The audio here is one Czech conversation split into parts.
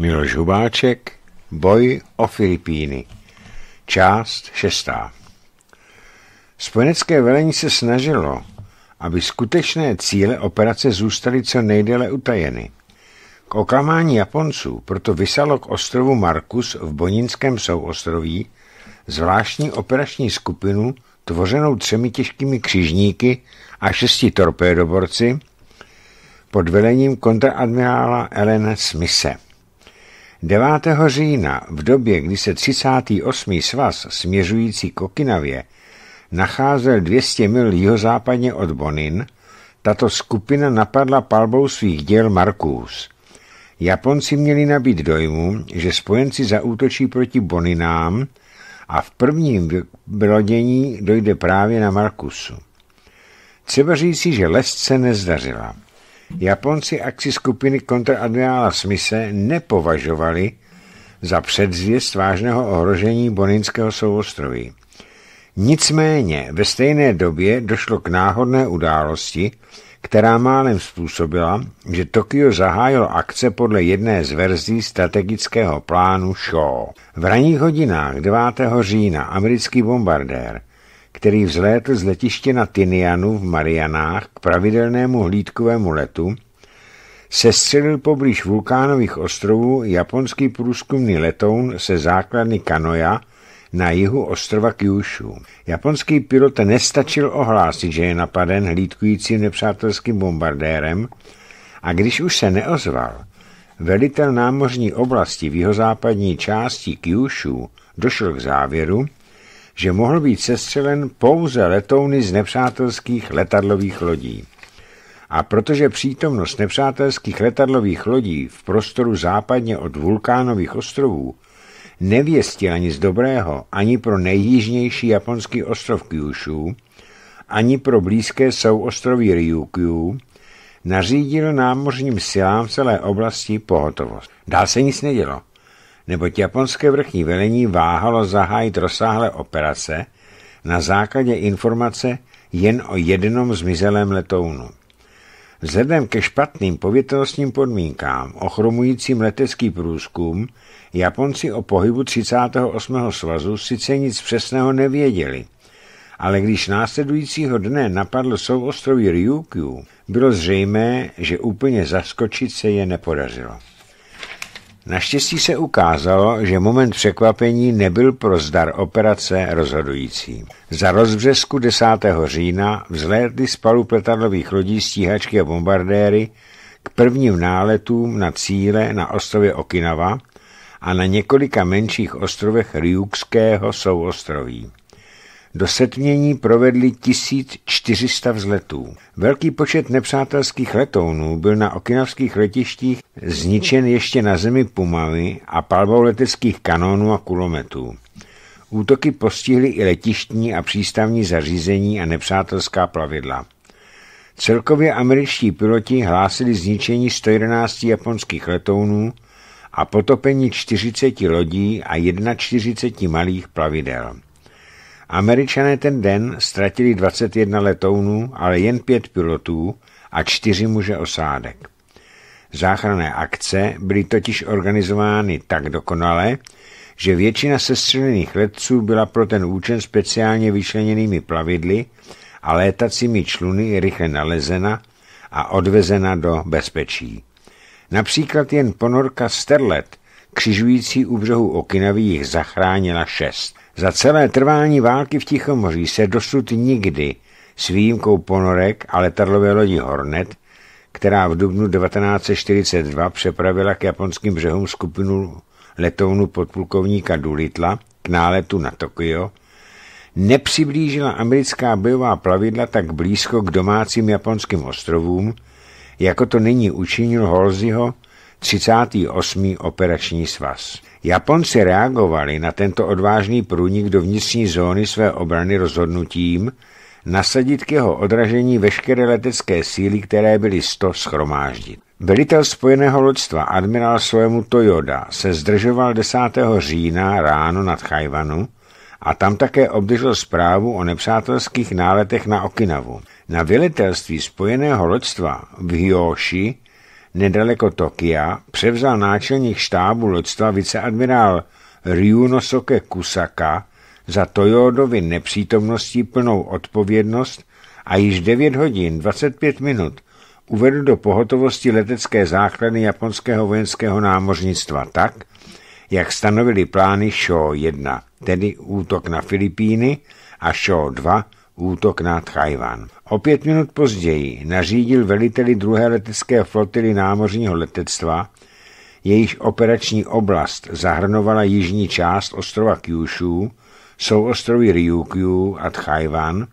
Miloš Hubáček Boj o Filipíny Část šestá Spojenecké velení se snažilo, aby skutečné cíle operace zůstaly co nejdéle utajeny. K oklamání Japonců proto vysalo k ostrovu Markus v Boninském souostroví zvláštní operační skupinu tvořenou třemi těžkými křižníky a šesti torpédoborci pod velením kontraadmirála Elena Smise. 9. října, v době, kdy se 38. svaz směřující k Okinavě nacházel 200 mil jihozápadně od Bonin, tato skupina napadla palbou svých děl Markus. Japonci měli nabít dojmu, že spojenci zaútočí proti Boninám a v prvním brodění dojde právě na Markusu. Třeba říci, že lesce nezdařila. Japonci akci skupiny kontradmirála Smise nepovažovali za předzvěst vážného ohrožení Boninského souostroví. Nicméně ve stejné době došlo k náhodné události, která málem způsobila, že Tokio zahájilo akce podle jedné z verzí strategického plánu Shaw. V ranních hodinách 9. října americký bombardér který vzlétl z letiště na Tinianu v Marianách k pravidelnému hlídkovému letu, sestřelil poblíž vulkánových ostrovů japonský průzkumný letoun se základny Kanoja na jihu ostrova Kyushu. Japonský pilot nestačil ohlásit, že je napaden hlídkujícím nepřátelským bombardérem a když už se neozval, velitel námořní oblasti v jihozápadní části Kyushu došel k závěru, že mohl být sestřelen pouze letouny z nepřátelských letadlových lodí. A protože přítomnost nepřátelských letadlových lodí v prostoru západně od vulkánových ostrovů nevěstila nic dobrého, ani pro nejjižnější japonský ostrov Kyushu, ani pro blízké souostroví Ryukyu, nařídil námořním silám celé oblasti pohotovost. Dál se nic nedělo neboť japonské vrchní velení váhalo zahájit rozsáhlé operace na základě informace jen o jednom zmizelém letounu. Vzhledem ke špatným povětelnostním podmínkám ochromujícím letecký průzkum, Japonci o pohybu 38. svazu sice nic přesného nevěděli, ale když následujícího dne napadl souostroví Ryukyu, bylo zřejmé, že úplně zaskočit se je nepodařilo. Naštěstí se ukázalo, že moment překvapení nebyl pro zdar operace rozhodující. Za rozbřesku 10. října vzlétly z palub letadlových lodí stíhačky a bombardéry k prvním náletům na cíle na ostrově Okinawa a na několika menších ostrovech Ryukského souostroví. Do setmění provedli 1400 vzletů. Velký počet nepřátelských letounů byl na okinavských letištích zničen ještě na zemi Pumavy a palbou leteckých kanónů a kulometů. Útoky postihly i letištní a přístavní zařízení a nepřátelská plavidla. Celkově američtí piloti hlásili zničení 111 japonských letounů a potopení 40 lodí a 41 malých plavidel. Američané ten den ztratili 21 letounů, ale jen pět pilotů a čtyři muže osádek. Záchranné akce byly totiž organizovány tak dokonale, že většina sestřelených letců byla pro ten účel speciálně vyčleněnými plavidly a létacími čluny rychle nalezena a odvezena do bezpečí. Například jen ponorka Sterlet, křižující u břehu Okinavy, jich zachránila šest. Za celé trvání války v Tichomoří se dosud nikdy s výjimkou ponorek a letadlové lodi Hornet, která v dubnu 1942 přepravila k japonským břehům skupinu letounu podplukovníka Dulitla k náletu na Tokio, nepřiblížila americká bojová plavidla tak blízko k domácím japonským ostrovům, jako to nyní učinil Holzyho 38. operační svaz. Japonci reagovali na tento odvážný průnik do vnitřní zóny své obrany rozhodnutím nasadit k jeho odražení veškeré letecké síly, které byly sto schromáždit. Velitel spojeného loďstva admirál svému Toyoda se zdržoval 10. října ráno nad Chajvanu a tam také obdržel zprávu o nepřátelských náletech na Okinavu. Na vylitelství spojeného loďstva v Hyoshi nedaleko Tokia, převzal náčelník štábu loďstva viceadmirál Ryunosuke Kusaka za Toyodovi nepřítomností plnou odpovědnost a již 9 hodin 25 minut uvedl do pohotovosti letecké základy japonského vojenského námořnictva tak, jak stanovili plány Sho 1, tedy útok na Filipíny, a Sho 2, útok na Tchajván. O pět minut později nařídil veliteli druhé letecké flotily námořního letectva, jejíž operační oblast zahrnovala jižní část ostrova Kyushu, souostrovy Ryukyu a Tchajvan,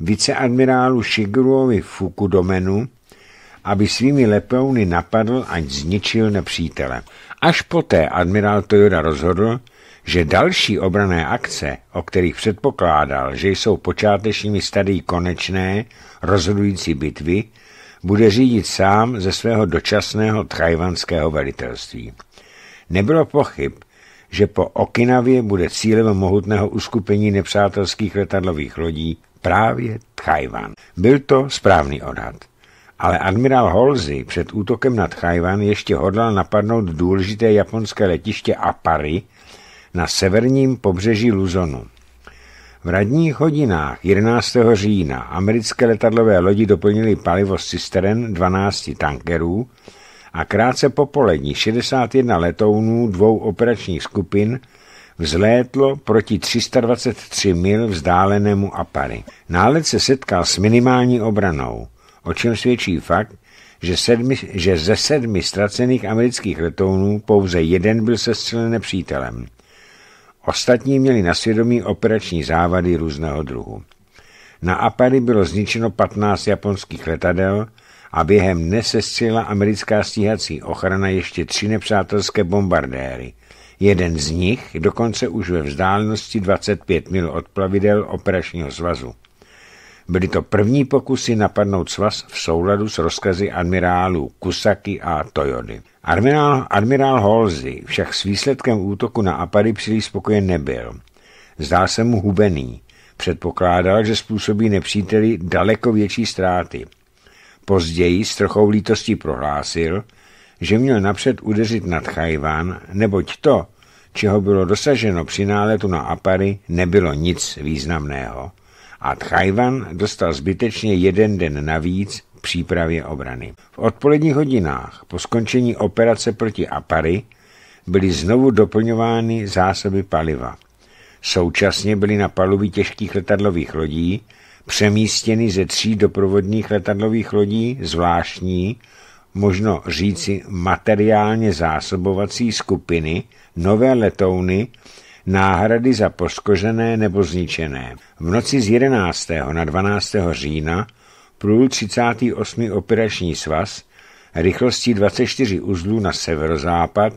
viceadmirálu Shigurovi Fukudomenu, aby svými lepouny napadl a zničil nepřítele. Až poté admirál Toyoda rozhodl, že další obrané akce, o kterých předpokládal, že jsou počátečními stadií konečné, rozhodující bitvy, bude řídit sám ze svého dočasného trajvanského velitelství. Nebylo pochyb, že po Okinavě bude cílem mohutného uskupení nepřátelských letadlových lodí právě Tchajvan. Byl to správný odhad. Ale admirál Halsey před útokem na Tchajvan ještě hodlal napadnout důležité japonské letiště Apari na severním pobřeží Luzonu. V radních hodinách 11. října americké letadlové lodi doplnily palivo z cistern 12 tankerů a krátce po 61 letounů dvou operačních skupin vzlétlo proti 323 mil vzdálenému Apari. Nálet se setkal s minimální obranou, o čem svědčí fakt, že, sedmi, že ze sedmi ztracených amerických letounů pouze jeden byl sestřelen nepřítelem – Ostatní měli na svědomí operační závady různého druhu. Na Apari bylo zničeno 15 japonských letadel a během dne americká stíhací ochrana ještě tři nepřátelské bombardéry. Jeden z nich dokonce už ve vzdálenosti 25 mil od plavidel operačního svazu. Byly to první pokusy napadnout svaz v souladu s rozkazy admirálů Kusaki a Toyody. Admirál, admirál Holzy však s výsledkem útoku na Apady příliš spokojen nebyl. Zdá se mu hubený. Předpokládal, že způsobí nepříteli daleko větší ztráty. Později s trochou lítostí prohlásil, že měl napřed udeřit nad Chajván, neboť to, čeho bylo dosaženo při náletu na Apary, nebylo nic významného a Tchajvan dostal zbytečně jeden den navíc v přípravě obrany. V odpoledních hodinách po skončení operace proti Apary byly znovu doplňovány zásoby paliva. Současně byly na palubí těžkých letadlových lodí přemístěny ze tří doprovodných letadlových lodí zvláštní, možno říci materiálně zásobovací skupiny, nové letouny náhrady za poškozené nebo zničené. V noci z 11. na 12. října plul 38. operační svaz rychlostí 24 uzlů na severozápad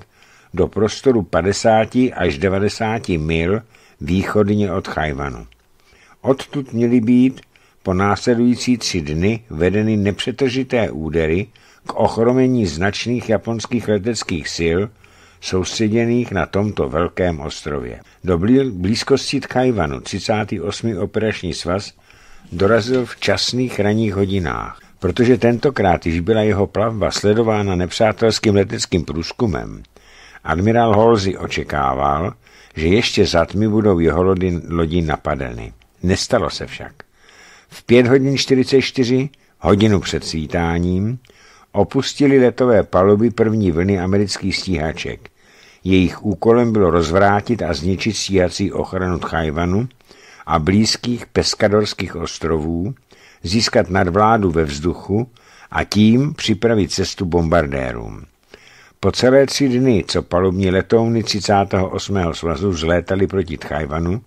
do prostoru 50 až 90 mil východně od Chajvanu. Odtud měly být po následující tři dny vedeny nepřetržité údery k ochromení značných japonských leteckých sil – soustředěných na tomto velkém ostrově. Do blízkosti Tkajvanu 38. operační svaz dorazil v časných ranních hodinách, protože tentokrát již byla jeho plavba sledována nepřátelským leteckým průzkumem. Admirál Holzy očekával, že ještě za tmy budou jeho lodi, lodi napadeny. Nestalo se však. V 5 hodin 44, hodinu před svítáním, opustili letové paluby první vlny amerických stíhaček. Jejich úkolem bylo rozvrátit a zničit stíhací ochranu Tchajvanu a blízkých peskadorských ostrovů, získat nadvládu ve vzduchu a tím připravit cestu bombardérům. Po celé tři dny, co palubní letouny 38. svazu zlétaly proti Tchajvanu,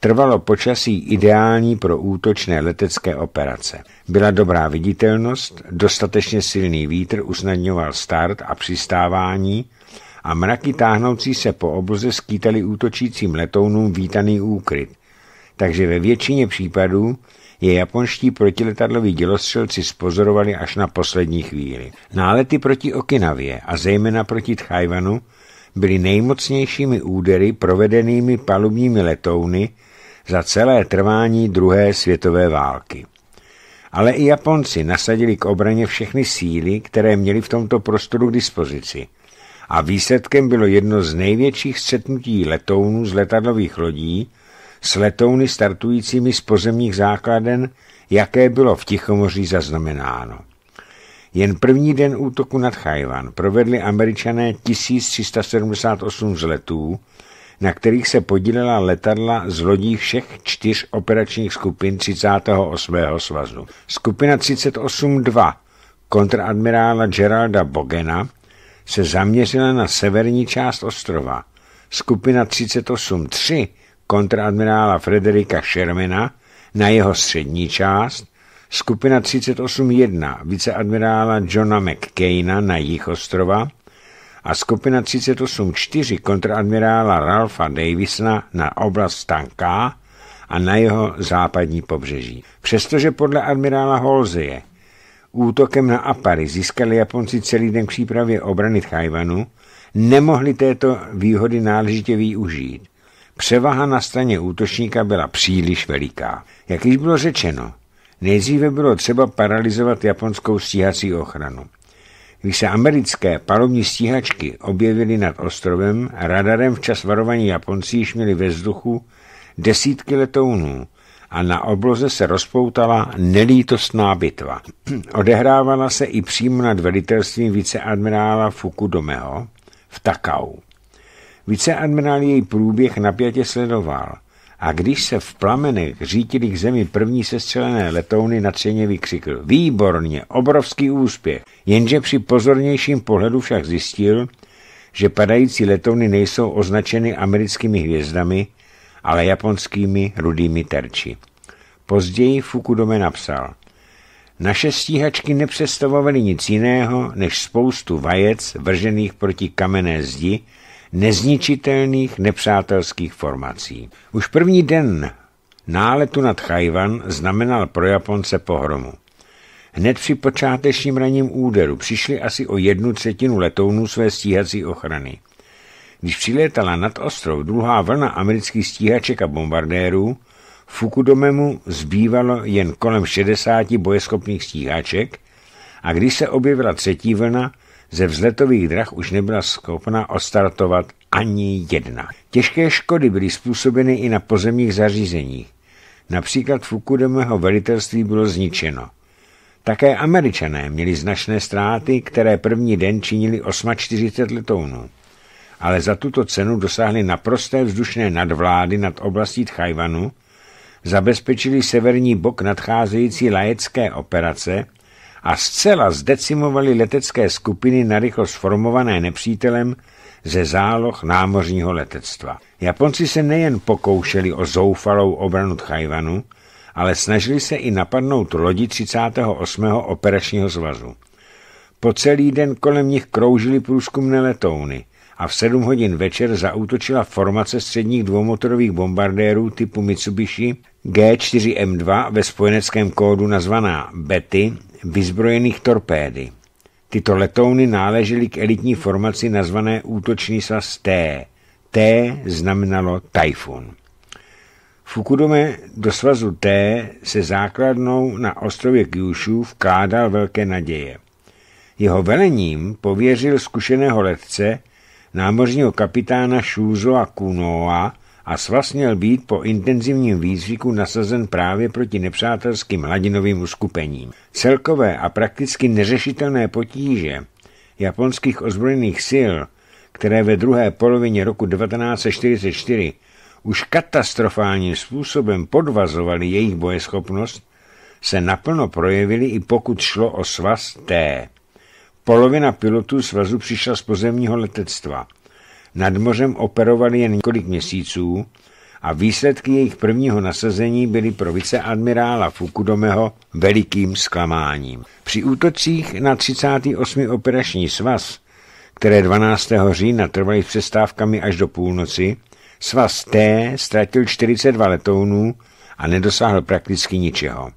trvalo počasí ideální pro útočné letecké operace. Byla dobrá viditelnost, dostatečně silný vítr usnadňoval start a přistávání a mraky táhnoucí se po obloze skýtaly útočícím letounům vítaný úkryt. Takže ve většině případů je japonští protiletadloví dělostřelci spozorovali až na poslední chvíli. Nálety proti Okinavě a zejména proti Tchajvanu byly nejmocnějšími údery provedenými palubními letouny za celé trvání druhé světové války. Ale i Japonci nasadili k obraně všechny síly, které měli v tomto prostoru k dispozici – a výsledkem bylo jedno z největších střetnutí letounů z letadlových lodí s letouny startujícími z pozemních základen, jaké bylo v Tichomoří zaznamenáno. Jen první den útoku nad Chajvan provedli američané 1378 vzletů, na kterých se podílela letadla z lodí všech čtyř operačních skupin 38. svazu. Skupina 38.2 2 kontradmirála Geralda Bogena se zaměřila na severní část ostrova. Skupina 38-3 kontraadmirála Frederika Shermana na jeho střední část, skupina 38-1 viceadmirála Johna McCaina na jich ostrova a skupina 38-4 kontraadmirála Ralpha Davisna na oblast Tanká a na jeho západní pobřeží. Přestože podle admirála Holzeje Útokem na Apary získali Japonci celý den přípravě obrany Tchajvanu, nemohli této výhody náležitě využít. Převaha na straně útočníka byla příliš veliká. Jak již bylo řečeno, nejdříve bylo třeba paralizovat japonskou stíhací ochranu. Když se americké palovní stíhačky objevily nad ostrovem, radarem včas varovaní Japonci již měli ve vzduchu desítky letounů, a na obloze se rozpoutala nelítostná bitva. Odehrávala se i přímo nad velitelstvím viceadmirála Fukudomeho v Takau. Viceadmirál její průběh napětě sledoval a když se v plamenech řítili k zemi první sestřelené letouny, nadšeně vykřikl Výborně, obrovský úspěch, jenže při pozornějším pohledu však zjistil, že padající letouny nejsou označeny americkými hvězdami, ale japonskými rudými terči. Později Fukudome napsal, naše stíhačky nepředstavovaly nic jiného než spoustu vajec vržených proti kamenné zdi, nezničitelných nepřátelských formací. Už první den náletu nad Chajvan znamenal pro Japonce pohromu. Hned při počátečním raním úderu přišli asi o jednu třetinu letounů své stíhací ochrany – když přilétala nad ostrov druhá vlna amerických stíhaček a bombardérů, Fukudomemu zbývalo jen kolem 60 bojeschopných stíhaček a když se objevila třetí vlna, ze vzletových drah už nebyla schopna odstartovat ani jedna. Těžké škody byly způsobeny i na pozemních zařízeních. Například Fukudomeho velitelství bylo zničeno. Také američané měli značné ztráty, které první den činili 48 letounů ale za tuto cenu dosáhli naprosté vzdušné nadvlády nad oblastí Tchajvanu, zabezpečili severní bok nadcházející lajecké operace a zcela zdecimovali letecké skupiny narychlo sformované nepřítelem ze záloh námořního letectva. Japonci se nejen pokoušeli o zoufalou obranu Tchajvanu, ale snažili se i napadnout lodi 38. operačního zvazu. Po celý den kolem nich kroužili průzkumné letouny – a v 7 hodin večer zaútočila formace středních dvoumotorových bombardérů typu Mitsubishi G4M2 ve spojeneckém kódu nazvaná Betty vyzbrojených torpédy. Tyto letouny náležely k elitní formaci nazvané útoční sas T. T znamenalo Tajfun. Fukudome do svazu T se základnou na ostrově Kyushu vkládal velké naděje. Jeho velením pověřil zkušeného letce námořního kapitána Šúzoa Kunoa a svaz měl být po intenzivním výzviku nasazen právě proti nepřátelským hladinovým uskupením. Celkové a prakticky neřešitelné potíže japonských ozbrojených sil, které ve druhé polovině roku 1944 už katastrofálním způsobem podvazovaly jejich bojeschopnost, se naplno projevily i pokud šlo o svaz T. Polovina pilotů svazu přišla z pozemního letectva. Nad mořem operovali jen několik měsíců a výsledky jejich prvního nasazení byly pro viceadmirála Fukudomeho velikým zklamáním. Při útocích na 38. operační svaz, které 12. října trvaly přestávkami až do půlnoci, svaz T ztratil 42 letounů a nedosáhl prakticky ničeho.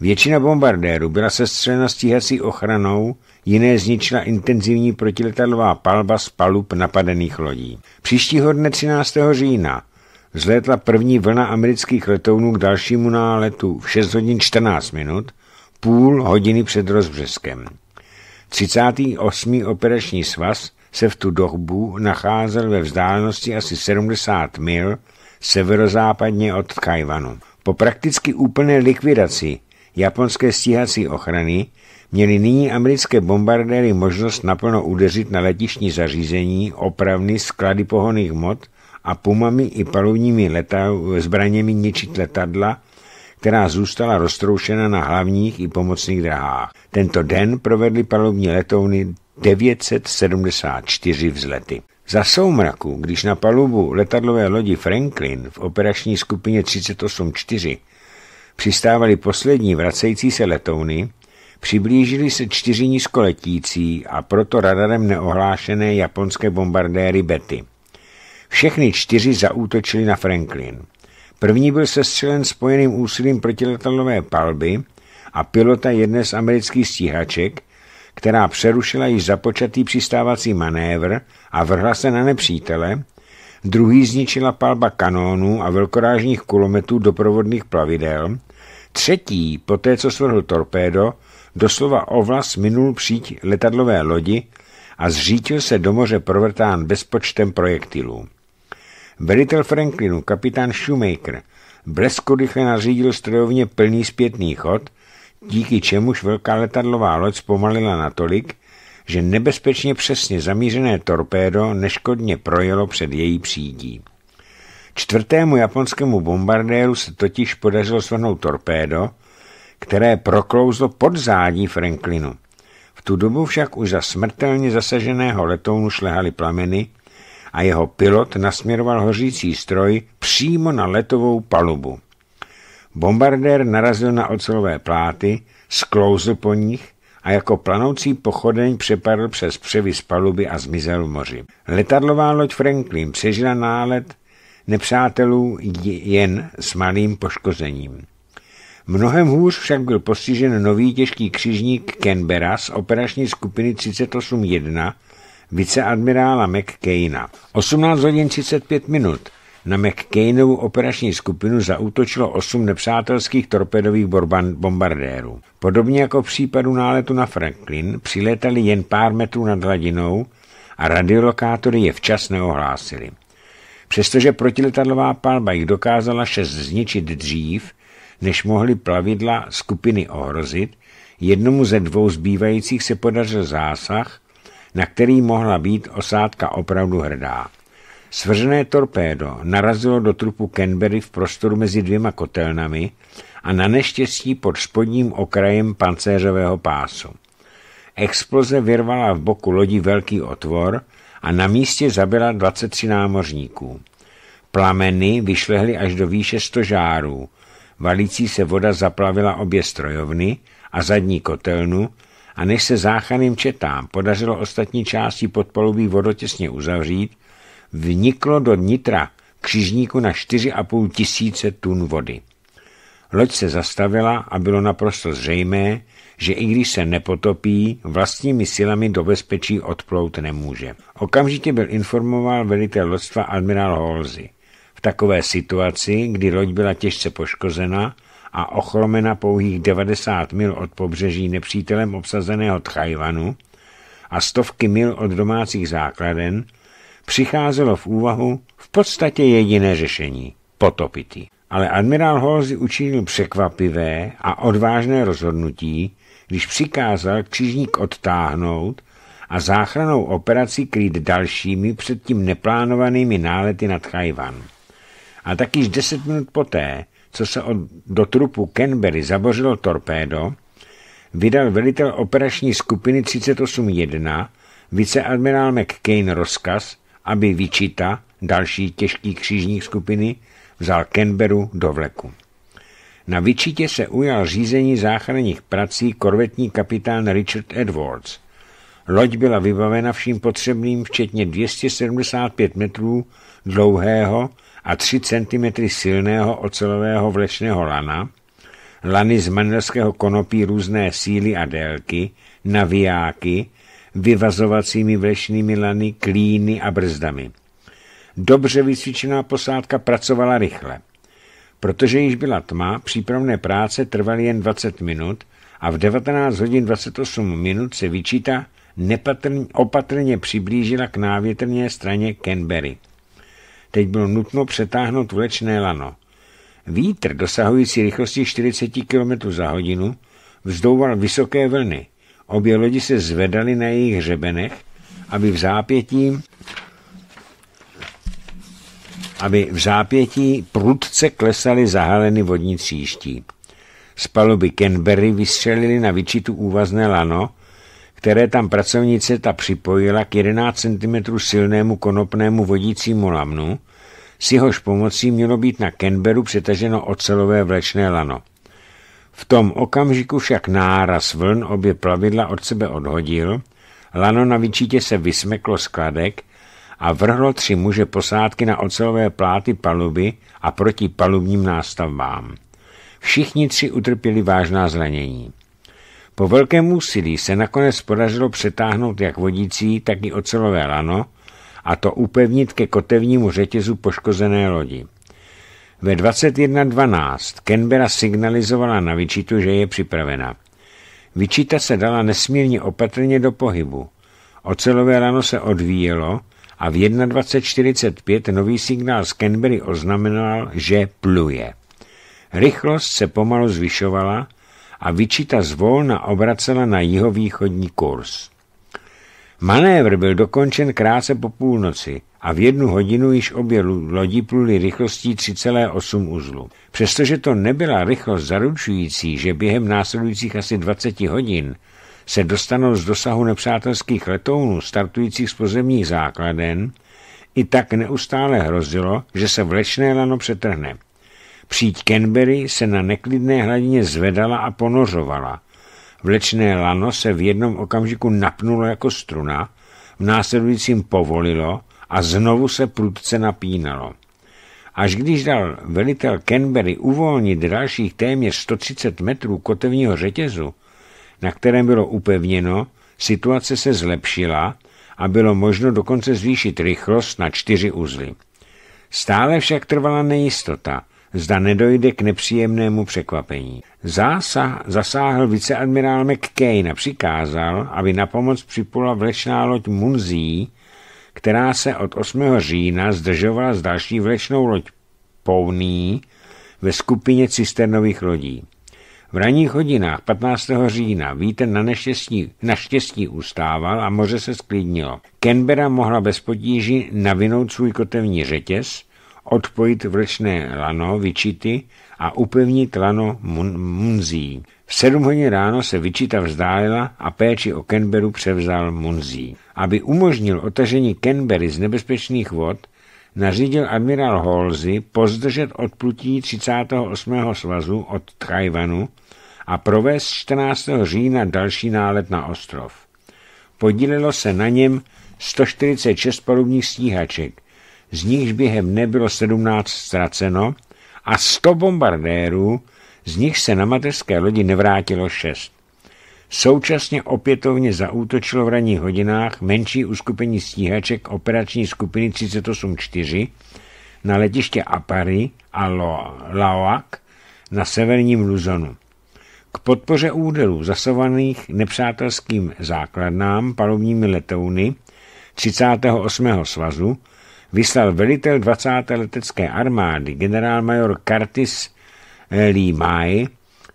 Většina bombardérů byla sestřelena stíhací ochranou jiné zničila intenzivní protiletadlová palba z palub napadených lodí. Příštího dne 13. října vzlétla první vlna amerických letounů k dalšímu náletu v 6 hodin 14 minut, půl hodiny před rozbřeskem. 38. operační svaz se v tu dobu nacházel ve vzdálenosti asi 70 mil severozápadně od Kajvanu. Po prakticky úplné likvidaci japonské stíhací ochrany měly nyní americké bombardéry možnost naplno udeřit na letišní zařízení, opravny, sklady pohoných hmot a pumami i palubními leta, zbraněmi ničit letadla, která zůstala roztroušena na hlavních i pomocných dráhách. Tento den provedly palubní letouny 974 vzlety. Za soumraku, když na palubu letadlové lodi Franklin v operační skupině 384 přistávaly poslední vracející se letouny, Přiblížili se čtyři nízkoletící a proto radarem neohlášené japonské bombardéry Betty. Všechny čtyři zaútočili na Franklin. První byl sestřelen spojeným úsilím protiletadlové palby a pilota jedné z amerických stíhaček, která přerušila již započatý přistávací manévr a vrhla se na nepřítele, druhý zničila palba kanónů a velkorážních kulometů doprovodných plavidel, třetí, poté co svrhl torpédo, doslova ovlas minul příď letadlové lodi a zřítil se do moře provrtán bezpočtem projektilů. Velitel Franklinu, kapitán Shoemaker, bleskorychle nařídil strojovně plný zpětný chod, díky čemuž velká letadlová loď zpomalila natolik, že nebezpečně přesně zamířené torpédo neškodně projelo před její přídí. Čtvrtému japonskému bombardéru se totiž podařilo svrhnout torpédo, které proklouzlo pod zádí Franklinu. V tu dobu však už za smrtelně zasaženého letounu šlehaly plameny a jeho pilot nasměroval hořící stroj přímo na letovou palubu. Bombardér narazil na ocelové pláty, sklouzl po nich a jako planoucí pochodeň přepadl přes převis paluby a zmizel v moři. Letadlová loď Franklin přežila nálet nepřátelů jen s malým poškozením. Mnohem hůř však byl postižen nový těžký křižník Canberra z operační skupiny 381 viceadmirála McCaina. 18 hodin 35 minut na McCainovu operační skupinu zaútočilo osm nepřátelských torpedových bombardérů. Podobně jako v případu náletu na Franklin, přilétali jen pár metrů nad hladinou a radiolokátory je včas neohlásili. Přestože protiletadlová palba jich dokázala šest zničit dřív, než mohly plavidla skupiny ohrozit, jednomu ze dvou zbývajících se podařil zásah, na který mohla být osádka opravdu hrdá. Svržené torpédo narazilo do trupu Canberry v prostoru mezi dvěma kotelnami a na neštěstí pod spodním okrajem pancéřového pásu. Exploze vyrvala v boku lodi velký otvor a na místě zabila 23 námořníků. Plameny vyšlehly až do výše 100 žárů, Valící se voda zaplavila obě strojovny a zadní kotelnu a než se záchaným četám podařilo ostatní části podpalubí vodotěsně uzavřít, vniklo do nitra křižníku na 4,5 tisíce tun vody. Loď se zastavila a bylo naprosto zřejmé, že i když se nepotopí, vlastními silami do bezpečí odplout nemůže. Okamžitě byl informoval velitel loďstva admirál Holzy – takové situaci, kdy loď byla těžce poškozena a ochromena pouhých 90 mil od pobřeží nepřítelem obsazeného Tchajvanu a stovky mil od domácích základen, přicházelo v úvahu v podstatě jediné řešení – potopity. Ale admirál Holzi učinil překvapivé a odvážné rozhodnutí, když přikázal křižník odtáhnout a záchranou operaci krýt dalšími předtím neplánovanými nálety na Tchajvan a tak již deset minut poté, co se od, do trupu Canberry zabořilo torpédo, vydal velitel operační skupiny 38.1 viceadmirál McCain rozkaz, aby Vyčita, další těžký křížník skupiny, vzal Canberu do vleku. Na Vyčitě se ujal řízení záchranných prací korvetní kapitán Richard Edwards. Loď byla vybavena vším potřebným, včetně 275 metrů dlouhého a 3 cm silného ocelového vlečného lana, lany z mandelského konopí různé síly a délky, navijáky, vyvazovacími vlečnými lany, klíny a brzdami. Dobře vycvičená posádka pracovala rychle. Protože již byla tma, přípravné práce trvaly jen 20 minut a v 19 hodin 28 minut se vyčíta nepatrně, opatrně přiblížila k návětrné straně Canberry. Teď bylo nutno přetáhnout vlečné lano. Vítr, dosahující rychlosti 40 km za hodinu, vzdouval vysoké vlny. Obě lodi se zvedaly na jejich hřebenech, aby v zápětí aby v zápětí prudce klesaly zahaleny vodní tříští. Z paluby Canberry vystřelili na vyčitu úvazné lano, které tam pracovnice ta připojila k 11 cm silnému konopnému vodícímu lamnu, s jehož pomocí mělo být na Kenberu přetaženo ocelové vlečné lano. V tom okamžiku však náraz vln obě plavidla od sebe odhodil, lano na vyčítě se vysmeklo skladek a vrhlo tři muže posádky na ocelové pláty paluby a proti palubním nástavbám. Všichni tři utrpěli vážná zranění. Po velkém úsilí se nakonec podařilo přetáhnout jak vodící, tak i ocelové lano a to upevnit ke kotevnímu řetězu poškozené lodi. Ve 21.12 Canberra signalizovala na Vyčitu, že je připravena. Vyčita se dala nesmírně opatrně do pohybu. Ocelové lano se odvíjelo a v 21.45 nový signál z Canberry oznamenal, že pluje. Rychlost se pomalu zvyšovala a Vyčita zvolna obracela na jihovýchodní kurz. Manévr byl dokončen krátce po půlnoci a v jednu hodinu již obě lodi pluly rychlostí 3,8 uzlu. Přestože to nebyla rychlost zaručující, že během následujících asi 20 hodin se dostanou z dosahu nepřátelských letounů startujících z pozemních základen, i tak neustále hrozilo, že se vlečné lano přetrhne. Příď Canberry se na neklidné hladině zvedala a ponořovala. Vlečné lano se v jednom okamžiku napnulo jako struna, v následujícím povolilo a znovu se prudce napínalo. Až když dal velitel Canberry uvolnit dalších téměř 130 metrů kotevního řetězu, na kterém bylo upevněno, situace se zlepšila a bylo možno dokonce zvýšit rychlost na čtyři uzly. Stále však trvala nejistota – zda nedojde k nepříjemnému překvapení. Zásah zasáhl viceadmirál McCain a přikázal, aby na pomoc připula vlečná loď Munzí, která se od 8. října zdržovala s další vlečnou loď Pouný ve skupině cisternových lodí. V ranních hodinách 15. října vítr na neštěstí, naštěstí ustával a moře se sklidnilo. Canberra mohla bez potíží navinout svůj kotevní řetěz, odpojit vlečné lano vyčity a upevnit lano mun- Munzí. V sedm hodin ráno se vyčita vzdálila a péči o Kenberu převzal Munzí. Aby umožnil otažení Kenbery z nebezpečných vod, nařídil admirál Holzy pozdržet odplutí 38. svazu od Tchajvanu a provést 14. října další nálet na ostrov. Podílelo se na něm 146 palubních stíhaček, z nichž během nebylo 17 ztraceno a 100 bombardérů, z nich se na mateřské lodi nevrátilo 6. Současně opětovně zaútočilo v ranních hodinách menší uskupení stíhaček operační skupiny 384 na letiště Apari a Laoak na severním Luzonu. K podpoře údelů zasovaných nepřátelským základnám palubními letouny 38. svazu vyslal velitel 20. letecké armády generálmajor Curtis eh, Lee Mai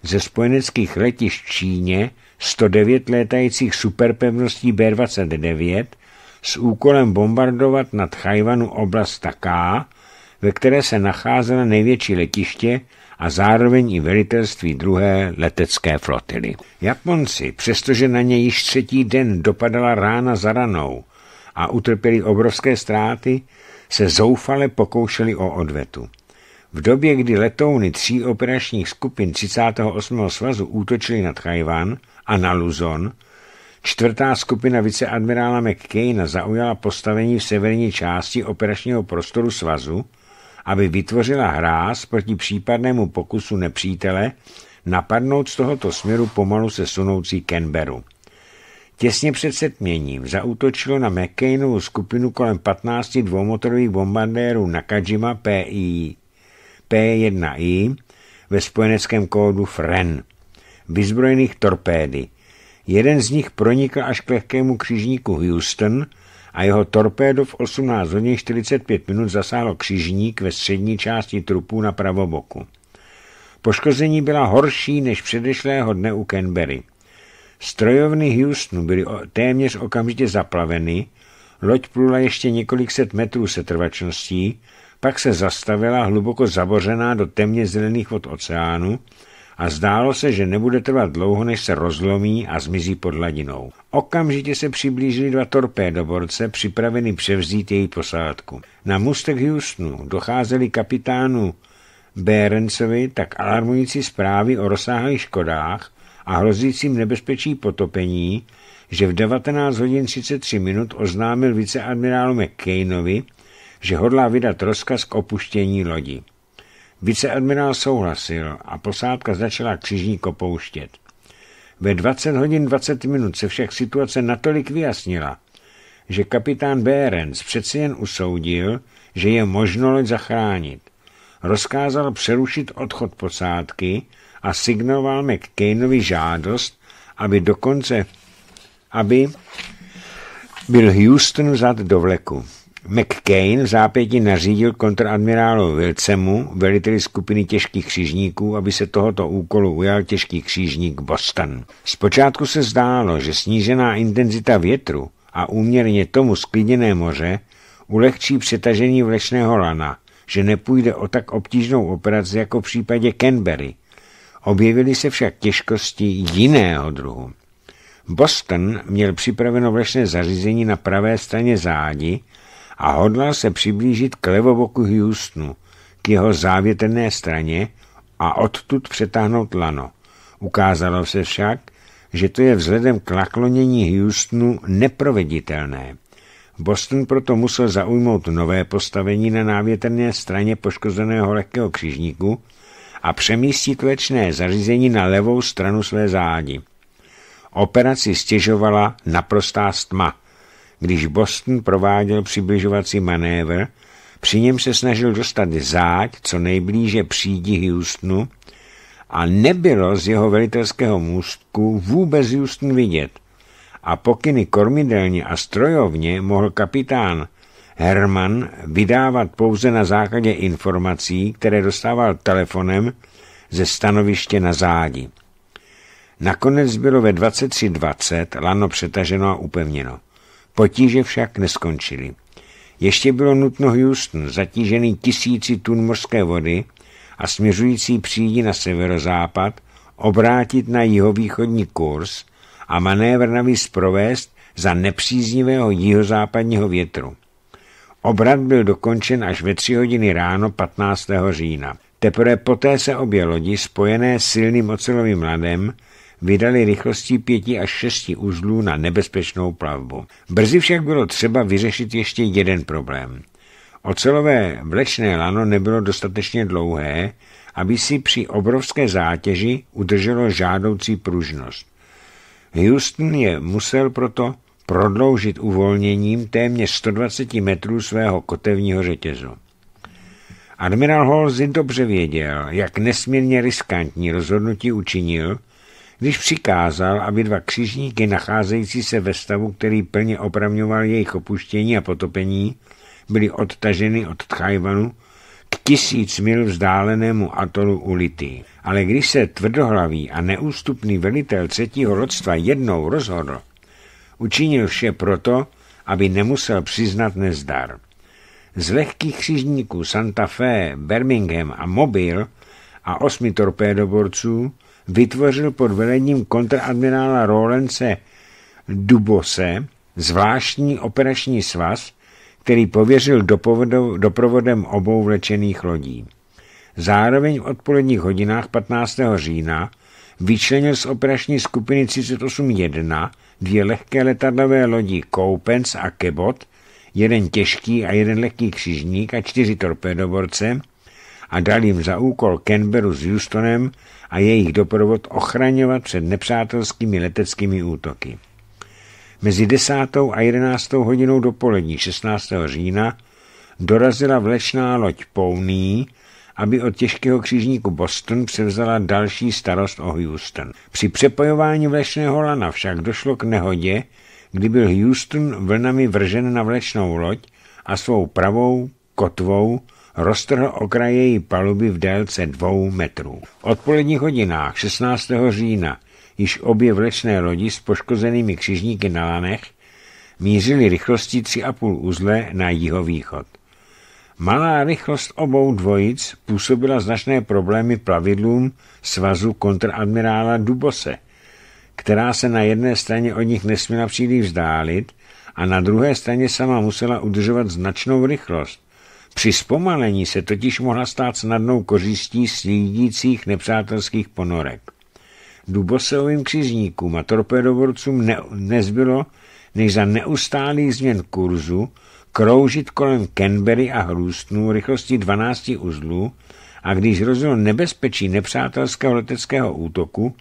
ze spojeneckých letišť v Číně 109 létajících superpevností B-29 s úkolem bombardovat nad Chajvanu oblast Taká, ve které se nacházela největší letiště a zároveň i velitelství druhé letecké flotily. Japonci, přestože na ně již třetí den dopadala rána za ranou a utrpěli obrovské ztráty, se zoufale pokoušeli o odvetu. V době, kdy letouny tří operačních skupin 38. svazu útočily na Tchajván a na Luzon, čtvrtá skupina viceadmirála McCaina zaujala postavení v severní části operačního prostoru svazu, aby vytvořila hráz proti případnému pokusu nepřítele napadnout z tohoto směru pomalu se sunoucí Kenberu. Těsně před setměním zautočilo na McCainovu skupinu kolem 15 dvoumotorových bombardérů Nakajima PI, P1I ve spojeneckém kódu FREN, vyzbrojených torpédy. Jeden z nich pronikl až k lehkému křižníku Houston a jeho torpédo v 18 hodin 45 minut zasáhlo křižník ve střední části trupu na pravoboku. Poškození byla horší než předešlého dne u Canberry. Strojovny Houstonu byly téměř okamžitě zaplaveny, loď plula ještě několik set metrů setrvačností, pak se zastavila hluboko zabořená do temně zelených vod oceánu a zdálo se, že nebude trvat dlouho, než se rozlomí a zmizí pod hladinou. Okamžitě se přiblížili dva torpédoborce, připraveni převzít její posádku. Na mustek Houstonu docházeli kapitánu Bérencovi tak alarmující zprávy o rozsáhlých škodách, a hrozícím nebezpečí potopení, že v 19 hodin 33 minut oznámil viceadmirálu McCainovi, že hodlá vydat rozkaz k opuštění lodi. Viceadmirál souhlasil a posádka začala křižník opouštět. Ve 20 hodin 20 minut se však situace natolik vyjasnila, že kapitán Behrens přeci jen usoudil, že je možno loď zachránit. Rozkázal přerušit odchod posádky a signoval McCainovi žádost, aby dokonce aby byl Houston vzat do vleku. McCain v zápěti nařídil kontradmirálu Wilcemu, veliteli skupiny těžkých křižníků, aby se tohoto úkolu ujal těžký křižník Boston. Zpočátku se zdálo, že snížená intenzita větru a úměrně tomu sklidněné moře ulehčí přetažení vlečného lana, že nepůjde o tak obtížnou operaci jako v případě Canberry, Objevily se však těžkosti jiného druhu. Boston měl připraveno vlešné zařízení na pravé straně zádi a hodlal se přiblížit k levoboku Houstonu, k jeho závětrné straně a odtud přetáhnout lano. Ukázalo se však, že to je vzhledem k naklonění Houstonu neproveditelné. Boston proto musel zaujmout nové postavení na návětrné straně poškozeného lehkého křižníku, a přemístit tulečné zařízení na levou stranu své zádi. Operaci stěžovala naprostá stma, když Boston prováděl přibližovací manévr, při něm se snažil dostat záď co nejblíže přídi Houstonu a nebylo z jeho velitelského můstku vůbec Houston vidět. A pokyny kormidelně a strojovně mohl kapitán Herman vydávat pouze na základě informací, které dostával telefonem ze stanoviště na zádi. Nakonec bylo ve 23.20 lano přetaženo a upevněno. Potíže však neskončily. Ještě bylo nutno Houston, zatížený tisíci tun mořské vody a směřující přídi na severozápad, obrátit na jihovýchodní kurz a manévr navíc provést za nepříznivého jihozápadního větru. Obrat byl dokončen až ve tři hodiny ráno 15. října. Teprve poté se obě lodi, spojené silným ocelovým ladem, vydali rychlostí pěti až šesti uzlů na nebezpečnou plavbu. Brzy však bylo třeba vyřešit ještě jeden problém. Ocelové vlečné lano nebylo dostatečně dlouhé, aby si při obrovské zátěži udrželo žádoucí pružnost. Houston je musel proto prodloužit uvolněním téměř 120 metrů svého kotevního řetězu. Admirál Halsey dobře věděl, jak nesmírně riskantní rozhodnutí učinil, když přikázal, aby dva křižníky nacházející se ve stavu, který plně opravňoval jejich opuštění a potopení, byly odtaženy od Tchajvanu k tisíc mil vzdálenému atolu Ulity. Ale když se tvrdohlavý a neústupný velitel třetího rodstva jednou rozhodl, Učinil vše proto, aby nemusel přiznat nezdar. Z lehkých křižníků Santa Fe, Birmingham a Mobil a osmi torpédoborců vytvořil pod velením kontradmirála Rolence Dubose zvláštní operační svaz, který pověřil doprovodem obou vlečených lodí. Zároveň v odpoledních hodinách 15. října vyčlenil z operační skupiny 38.1 dvě lehké letadlové lodi Koupens a Kebot, jeden těžký a jeden lehký křižník a čtyři torpédoborce a dal jim za úkol Canberu s Houstonem a jejich doprovod ochraňovat před nepřátelskými leteckými útoky. Mezi 10. a 11. hodinou dopolední 16. října dorazila vlečná loď Pouný aby od těžkého křižníku Boston převzala další starost o Houston. Při přepojování vlečného lana však došlo k nehodě, kdy byl Houston vlnami vržen na vlečnou loď a svou pravou kotvou roztrhl okraj její paluby v délce dvou metrů. V odpoledních hodinách 16. října již obě vlečné lodi s poškozenými křižníky na lanech mířily rychlostí 3,5 uzle na jihovýchod. Malá rychlost obou dvojic působila značné problémy plavidlům svazu kontradmirála Dubose, která se na jedné straně od nich nesměla příliš vzdálit a na druhé straně sama musela udržovat značnou rychlost. Při zpomalení se totiž mohla stát snadnou kořistí slídících nepřátelských ponorek. Duboseovým křižníkům a torpedovorcům ne- nezbylo, než za neustálých změn kurzu kroužit kolem Canberry a hrůstnů rychlostí 12 uzlů a když rozhodl nebezpečí nepřátelského leteckého útoku,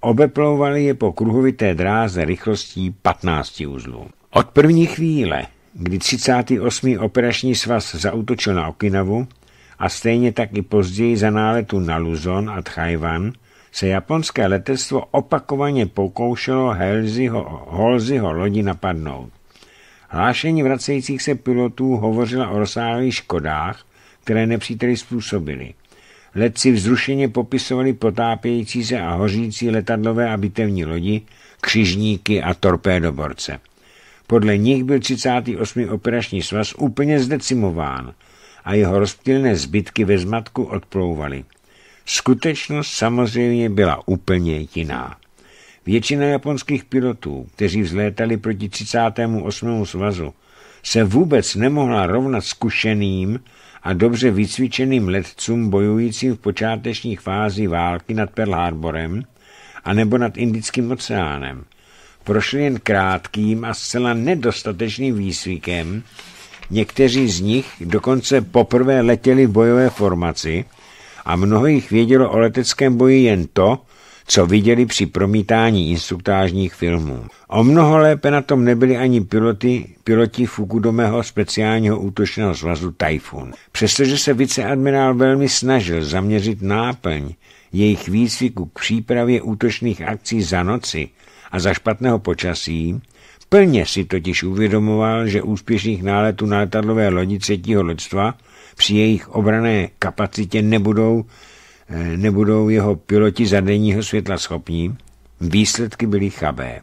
obeplouvali je po kruhovité dráze rychlostí 15 uzlů. Od první chvíle, kdy 38. operační svaz zautočil na Okinavu a stejně tak i později za náletu na Luzon a Tchajvan, se japonské letectvo opakovaně pokoušelo Helziho, Holziho lodi napadnout. Hlášení vracejících se pilotů hovořila o rozsáhlých škodách, které nepříteli způsobili. Letci vzrušeně popisovali potápějící se a hořící letadlové a bitevní lodi, křižníky a torpédoborce. Podle nich byl 38. operační svaz úplně zdecimován a jeho rozptylné zbytky ve zmatku odplouvaly. Skutečnost samozřejmě byla úplně jiná. Většina japonských pilotů, kteří vzlétali proti 38. svazu, se vůbec nemohla rovnat zkušeným a dobře vycvičeným letcům bojujícím v počátečních fázi války nad Pearl Harborem a nebo nad Indickým oceánem. Prošli jen krátkým a zcela nedostatečným výsvíkem, někteří z nich dokonce poprvé letěli v bojové formaci a mnoho jich vědělo o leteckém boji jen to, co viděli při promítání instruktážních filmů. O mnoho lépe na tom nebyli ani piloty, piloti Fukudomého speciálního útočného zvazu Typhoon. Přestože se viceadmirál velmi snažil zaměřit náplň jejich výcviku k přípravě útočných akcí za noci a za špatného počasí, plně si totiž uvědomoval, že úspěšných náletů na letadlové lodi třetího lodstva při jejich obrané kapacitě nebudou Eh, nebudou jeho piloti za denního světla schopní, výsledky byly chabé.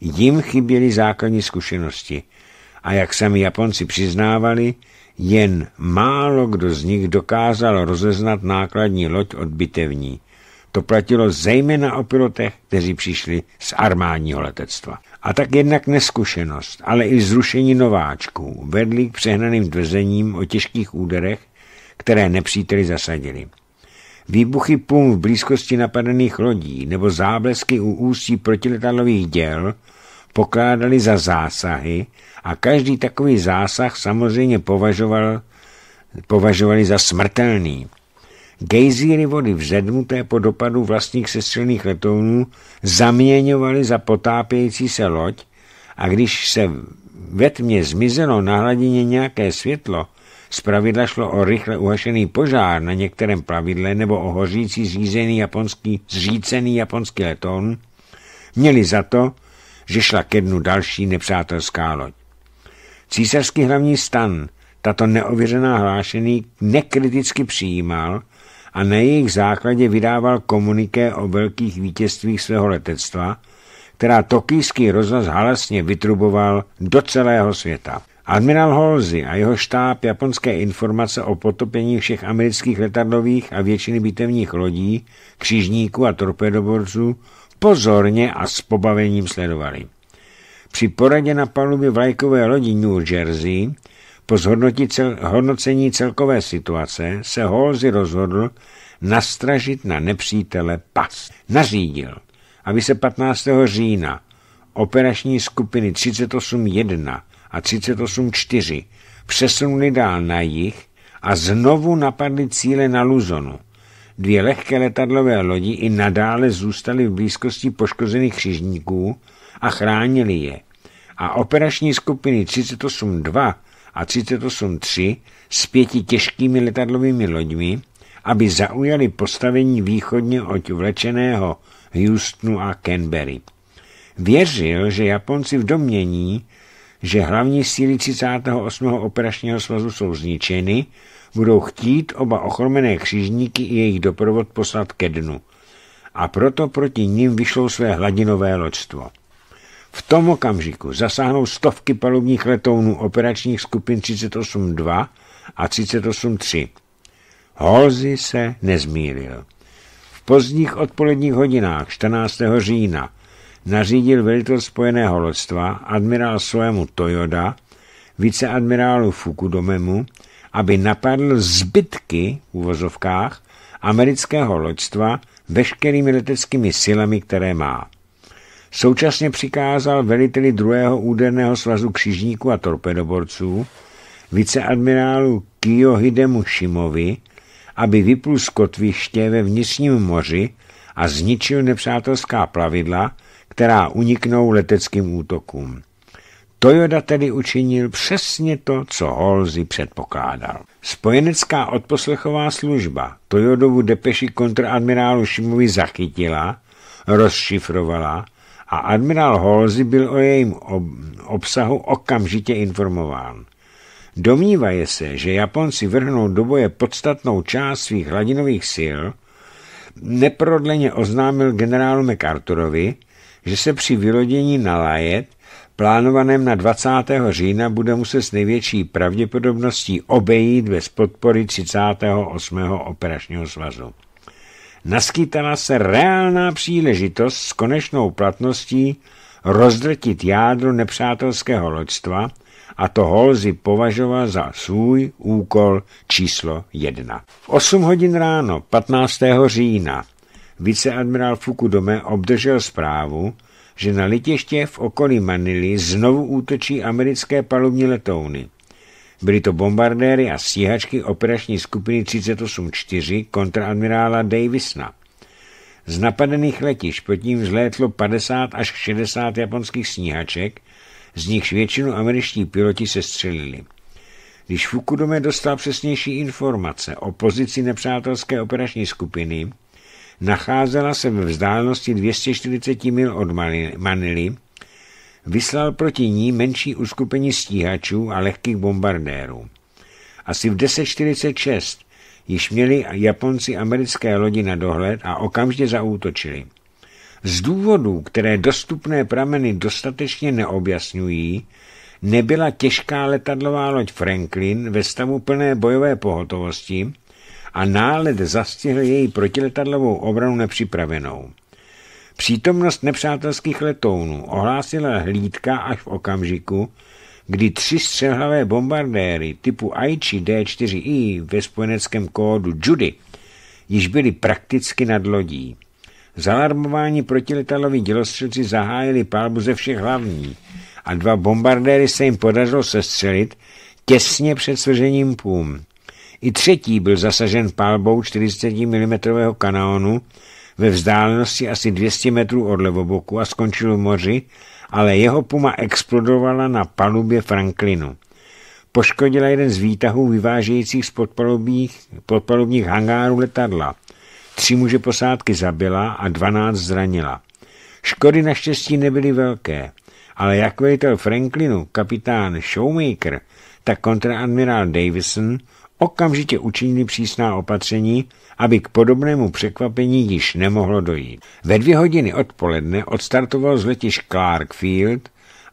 Jim chyběly základní zkušenosti a jak sami Japonci přiznávali, jen málo kdo z nich dokázal rozeznat nákladní loď od bitevní. To platilo zejména o pilotech, kteří přišli z armádního letectva. A tak jednak neskušenost, ale i zrušení nováčků vedli k přehnaným tvrzením o těžkých úderech, které nepříteli zasadili. Výbuchy pum v blízkosti napadených lodí nebo záblesky u ústí protiletadlových děl pokládali za zásahy a každý takový zásah samozřejmě považoval, považovali za smrtelný. Gejzíry vody vzednuté po dopadu vlastních sestřelných letounů zaměňovaly za potápějící se loď a když se ve tmě zmizelo na hladině nějaké světlo, Zpravidla šlo o rychle uhašený požár na některém plavidle nebo o hořící zřízený japonský, zřícený japonský letoun, měli za to, že šla ke dnu další nepřátelská loď. Císařský hlavní stan tato neověřená hlášení nekriticky přijímal a na jejich základě vydával komuniké o velkých vítězstvích svého letectva, která tokijský rozhlas halasně vytruboval do celého světa. Admirál Halsey a jeho štáb japonské informace o potopení všech amerických letadlových a většiny bitevních lodí, křižníků a torpedoborců pozorně a s pobavením sledovali. Při poradě na palubě vlajkové lodi New Jersey po cel, hodnocení celkové situace se Halsey rozhodl nastražit na nepřítele pas. Nařídil, aby se 15. října operační skupiny 38.1 a 38.4 přesunuli dál na jih a znovu napadli cíle na Luzonu. Dvě lehké letadlové lodi i nadále zůstaly v blízkosti poškozených křižníků a chránili je. A operační skupiny 38.2 a 38.3 s pěti těžkými letadlovými loďmi, aby zaujali postavení východně od vlečeného Houstonu a Canberry. Věřil, že Japonci v domění, že hlavní síly 38. operačního svazu jsou zničeny, budou chtít oba ochromené křižníky i jejich doprovod poslat ke dnu. A proto proti ním vyšlo své hladinové loďstvo. V tom okamžiku zasáhnou stovky palubních letounů operačních skupin 38.2 a 38.3. Holzy se nezmílil. V pozdních odpoledních hodinách 14. října nařídil velitel spojeného lodstva, admirál svému Toyoda, viceadmirálu Fukudomemu, aby napadl zbytky v uvozovkách amerického loďstva veškerými leteckými silami, které má. Současně přikázal veliteli druhého úderného svazu křižníků a torpedoborců, viceadmirálu Kiyohidemu Shimovi, aby vyplul z kotviště ve vnitřním moři a zničil nepřátelská plavidla, která uniknou leteckým útokům. Toyoda tedy učinil přesně to, co Holzi předpokládal. Spojenecká odposlechová služba Toyodovu depeši kontradmirálu Šimovi zachytila, rozšifrovala a admirál Holzi byl o jejím ob obsahu okamžitě informován. Domnívaje se, že Japonci vrhnou do boje podstatnou část svých hladinových sil – neprodleně oznámil generálu MacArthurovi, že se při vylodění na Lajet, plánovaném na 20. října, bude muset s největší pravděpodobností obejít bez podpory 38. operačního svazu. Naskytala se reálná příležitost s konečnou platností rozdrtit jádro nepřátelského loďstva – a to Holzi považoval za svůj úkol číslo jedna. V 8 hodin ráno 15. října viceadmirál Fukudome obdržel zprávu, že na letiště v okolí Manily znovu útočí americké palubní letouny. Byly to bombardéry a stíhačky operační skupiny 38-4 kontraadmirála Davisna. Z napadených letišť pod ním vzlétlo 50 až 60 japonských sníhaček – z nichž většinu američtí piloti se střelili. Když Fukudome dostal přesnější informace o pozici nepřátelské operační skupiny, nacházela se ve vzdálenosti 240 mil od Manily, vyslal proti ní menší uskupení stíhačů a lehkých bombardérů. Asi v 10.46 již měli Japonci americké lodi na dohled a okamžitě zaútočili – z důvodů, které dostupné prameny dostatečně neobjasňují, nebyla těžká letadlová loď Franklin ve stavu plné bojové pohotovosti a nálet zastihl její protiletadlovou obranu nepřipravenou. Přítomnost nepřátelských letounů ohlásila hlídka až v okamžiku, kdy tři střelhavé bombardéry typu Aichi D-4I ve spojeneckém kódu Judy již byly prakticky nad lodí. Zalarmování protiletadoví dělostřelci zahájili pálbu ze všech hlavní a dva bombardéry se jim podařilo sestřelit těsně před svržením pům. I třetí byl zasažen palbou 40 mm kanónu ve vzdálenosti asi 200 metrů od levoboku a skončil v moři, ale jeho puma explodovala na palubě Franklinu. Poškodila jeden z výtahů vyvážejících z podpalubních hangárů letadla. Tři muže posádky zabila a dvanáct zranila. Škody naštěstí nebyly velké, ale jak velitel Franklinu, kapitán Showmaker, tak kontraadmirál Davison okamžitě učinili přísná opatření, aby k podobnému překvapení již nemohlo dojít. Ve dvě hodiny odpoledne odstartoval z letiš Clark Field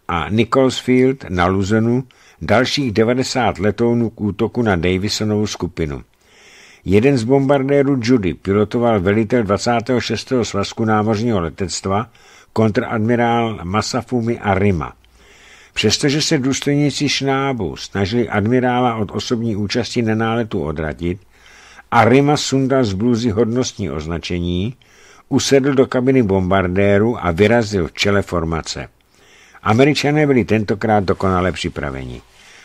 a Nichols Field na Luzonu dalších 90 letounů k útoku na Davisonovu skupinu. Jeden z bombardérů Judy pilotoval velitel 26. svazku námořního letectva kontradmirál Masafumi Arima. Přestože se důstojníci šnábu snažili admirála od osobní účasti na náletu odradit, Arima sundal z blůzy hodnostní označení, usedl do kabiny bombardéru a vyrazil v čele formace. Američané byli tentokrát dokonale připraveni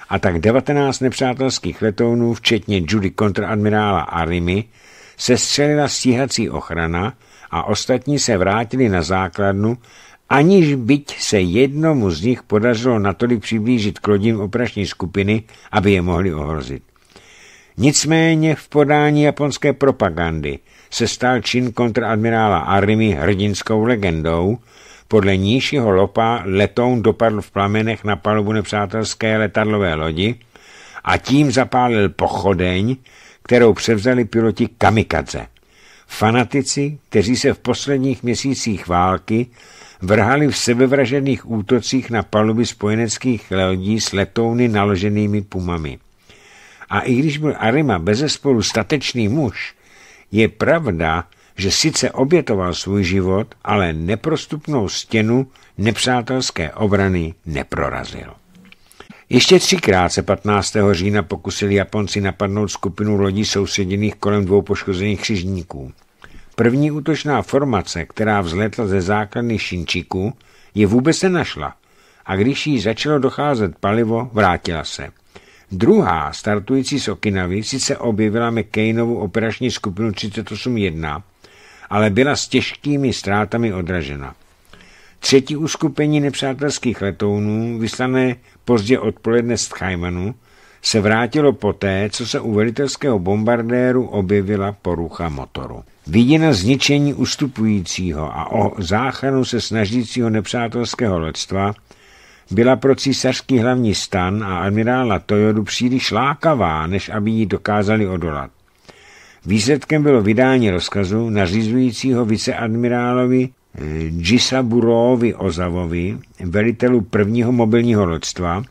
a tak 19 nepřátelských letounů, včetně Judy kontradmirála Arimy, se střelila stíhací ochrana a ostatní se vrátili na základnu, aniž byť se jednomu z nich podařilo natolik přiblížit k lodím oprační skupiny, aby je mohli ohrozit. Nicméně v podání japonské propagandy se stal čin kontradmirála Arimy hrdinskou legendou, podle nižšího lopa letoun dopadl v plamenech na palubu nepřátelské letadlové lodi a tím zapálil pochodeň, kterou převzali piloti kamikadze. Fanatici, kteří se v posledních měsících války vrhali v sebevražených útocích na paluby spojeneckých lodí s letouny naloženými pumami. A i když byl Arima bezesporu statečný muž, je pravda, že sice obětoval svůj život, ale neprostupnou stěnu nepřátelské obrany neprorazil. Ještě třikrát se 15. října pokusili Japonci napadnout skupinu lodí souseděných kolem dvou poškozených křižníků. První útočná formace, která vzletla ze základny Šinčiku, je vůbec nenašla a když jí začalo docházet palivo, vrátila se. Druhá, startující z Okinavy, sice objevila McCainovu operační skupinu 38.1, ale byla s těžkými ztrátami odražena. Třetí uskupení nepřátelských letounů, vyslané pozdě odpoledne z Tchajmanu, se vrátilo poté, co se u velitelského bombardéru objevila porucha motoru. Viděna zničení ustupujícího a o záchranu se snažícího nepřátelského letstva byla pro císařský hlavní stan a admirála Toyodu příliš lákavá, než aby ji dokázali odolat. Výsledkem bylo vydání rozkazu nařizujícího viceadmirálovi eh, Džisaburovi Ozavovi, velitelu prvního mobilního lodstva,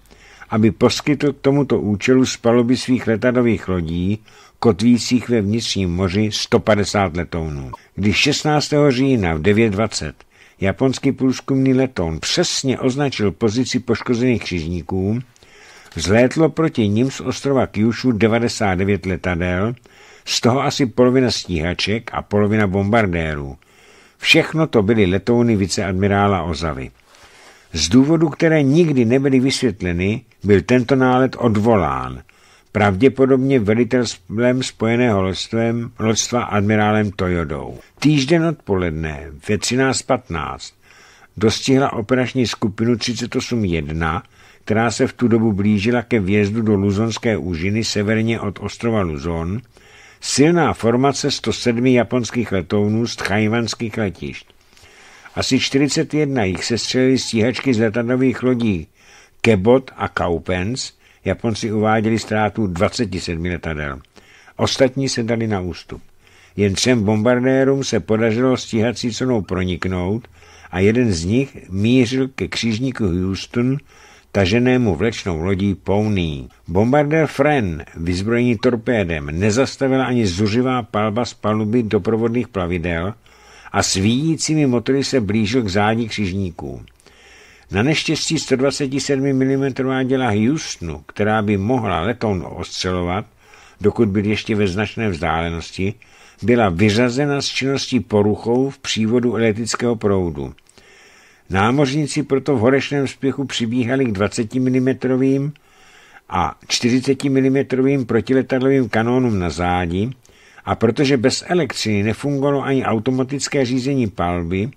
aby poskytl k tomuto účelu z svých letadových lodí kotvících ve vnitřním moři 150 letounů. Když 16. října v 9.20 japonský průzkumný letoun přesně označil pozici poškozených křižníků, zlétlo proti ním z ostrova Kyushu 99 letadel, z toho asi polovina stíhaček a polovina bombardérů. Všechno to byly letouny viceadmirála Ozavy. Z důvodu, které nikdy nebyly vysvětleny, byl tento nálet odvolán, pravděpodobně velitelem spojeného lodstvem, lodstva admirálem Toyodou. Týžden odpoledne ve 13.15 dostihla operační skupinu 38.1, která se v tu dobu blížila ke vjezdu do Luzonské úžiny severně od ostrova Luzon, silná formace 107 japonských letounů z tchajvanských letišť. Asi 41 jich sestřelili stíhačky z letadlových lodí Kebot a Kaupens. Japonci uváděli ztrátu 27 letadel. Ostatní se dali na ústup. Jen třem bombardérům se podařilo stíhací cenou proniknout a jeden z nich mířil ke křížníku Houston taženému vlečnou lodí Pouný. Bombardér Fren, vyzbrojený torpédem, nezastavila ani zuřivá palba z paluby doprovodných plavidel a svíjícími motory se blížil k zádi křižníků. Na neštěstí 127 mm děla Houstonu, která by mohla letoun ostřelovat, dokud byl ještě ve značné vzdálenosti, byla vyřazena s činností poruchou v přívodu elektrického proudu – Námořníci proto v horešném spěchu přibíhali k 20 mm a 40 mm protiletadlovým kanónům na zádi a protože bez elektřiny nefungovalo ani automatické řízení palby,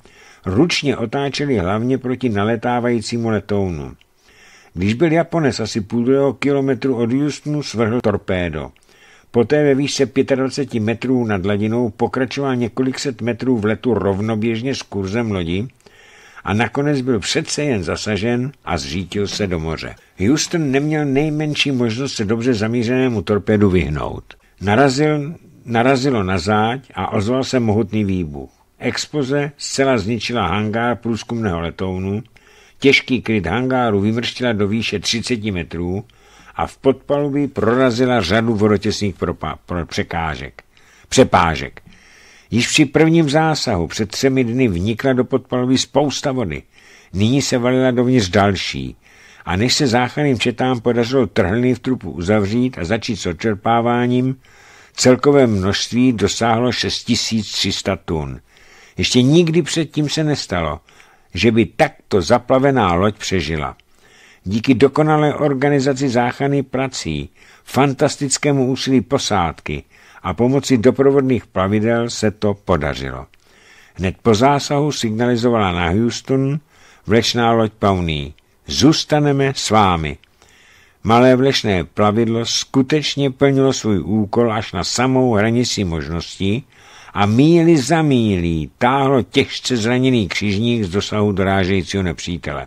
ručně otáčeli hlavně proti naletávajícímu letounu. Když byl Japonec asi půl druhého kilometru od Houstonu, svrhl torpédo. Poté ve výšce 25 metrů nad hladinou pokračoval několik set metrů v letu rovnoběžně s kurzem lodi, a nakonec byl přece jen zasažen a zřítil se do moře. Houston neměl nejmenší možnost se dobře zamířenému torpédu vyhnout. Narazil, narazilo na záď a ozval se mohutný výbuch. Expoze zcela zničila hangár průzkumného letounu, těžký kryt hangáru vymrštila do výše 30 metrů a v podpalubí prorazila řadu vodotěsných propa- pro překážek, přepážek. Již při prvním zásahu před třemi dny vnikla do podpalovy spousta vody. Nyní se valila dovnitř další. A než se záchranným četám podařilo trhliny v trupu uzavřít a začít s odčerpáváním, celkové množství dosáhlo 6300 tun. Ještě nikdy předtím se nestalo, že by takto zaplavená loď přežila. Díky dokonalé organizaci záchrany prací, fantastickému úsilí posádky, a pomocí doprovodných plavidel se to podařilo. Hned po zásahu signalizovala na Houston vlečná loď Pauní. Zůstaneme s vámi. Malé vlečné plavidlo skutečně plnilo svůj úkol až na samou hranici možností a míli za mílí táhlo těžce zraněný křižník z dosahu dorážejícího nepřítele.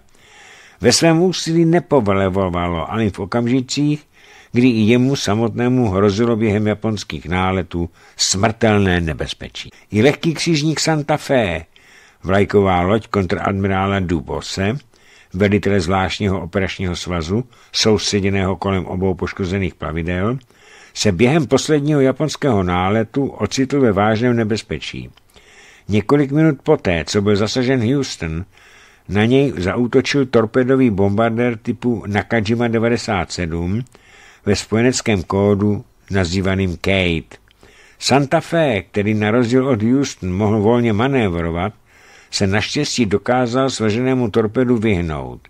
Ve svém úsilí nepovelevovalo ani v okamžicích, kdy i jemu samotnému hrozilo během japonských náletů smrtelné nebezpečí. I lehký křižník Santa Fe, vlajková loď kontradmirála Dubose, velitele zvláštního operačního svazu, soustředěného kolem obou poškozených plavidel, se během posledního japonského náletu ocitl ve vážném nebezpečí. Několik minut poté, co byl zasažen Houston, na něj zaútočil torpedový bombardér typu Nakajima 97, ve spojeneckém kódu nazývaným Kate. Santa Fe, který na rozdíl od Houston mohl volně manévrovat, se naštěstí dokázal svaženému torpedu vyhnout.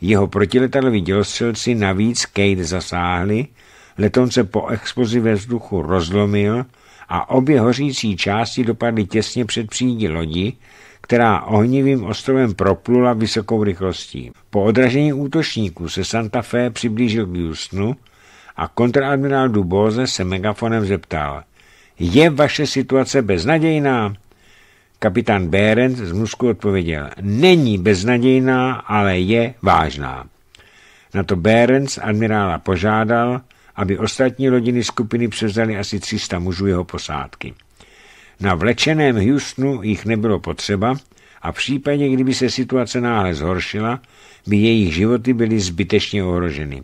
Jeho protiletadloví dělostřelci navíc Kate zasáhli, letoun se po expozi ve vzduchu rozlomil a obě hořící části dopadly těsně před přídi lodi, která ohnivým ostrovem proplula vysokou rychlostí. Po odražení útočníků se Santa Fe přiblížil k Houstonu, a kontraadmirál Duboze se megafonem zeptal. Je vaše situace beznadějná? Kapitán Berend z Musku odpověděl, není beznadějná, ale je vážná. Na to Berends admirála požádal, aby ostatní rodiny skupiny převzali asi 300 mužů jeho posádky. Na vlečeném Houstonu jich nebylo potřeba a v případě, kdyby se situace náhle zhoršila, by jejich životy byly zbytečně ohroženy.